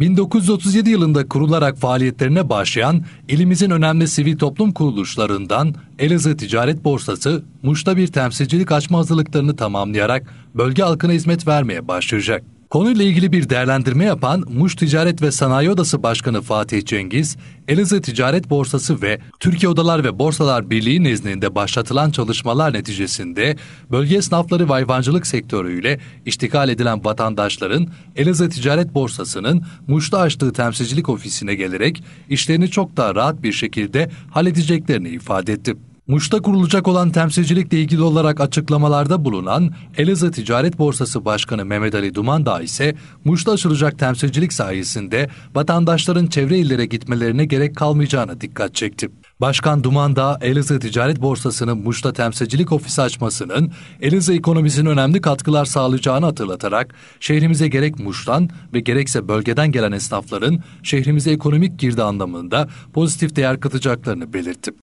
1937 yılında kurularak faaliyetlerine başlayan ilimizin önemli sivil toplum kuruluşlarından Elazığ Ticaret Borsası, Muş'ta bir temsilcilik açma hazırlıklarını tamamlayarak bölge halkına hizmet vermeye başlayacak. Konuyla ilgili bir değerlendirme yapan Muş Ticaret ve Sanayi Odası Başkanı Fatih Cengiz, Elazığ Ticaret Borsası ve Türkiye Odalar ve Borsalar Birliği nezdinde başlatılan çalışmalar neticesinde bölge esnafları ve hayvancılık sektörüyle iştikal edilen vatandaşların Elazığ Ticaret Borsası'nın Muş'ta açtığı temsilcilik ofisine gelerek işlerini çok daha rahat bir şekilde halledeceklerini ifade etti. Muş'ta kurulacak olan temsilcilikle ilgili olarak açıklamalarda bulunan Elazığ Ticaret Borsası Başkanı Mehmet Ali Dumandağ ise Muş'ta açılacak temsilcilik sayesinde vatandaşların çevre illere gitmelerine gerek kalmayacağına dikkat çekti. Başkan Dumandağ, Elazığ Ticaret Borsası'nın Muş'ta temsilcilik ofisi açmasının Elazığ ekonomisinin önemli katkılar sağlayacağını hatırlatarak şehrimize gerek Muş'tan ve gerekse bölgeden gelen esnafların şehrimize ekonomik girdi anlamında pozitif değer katacaklarını belirtti.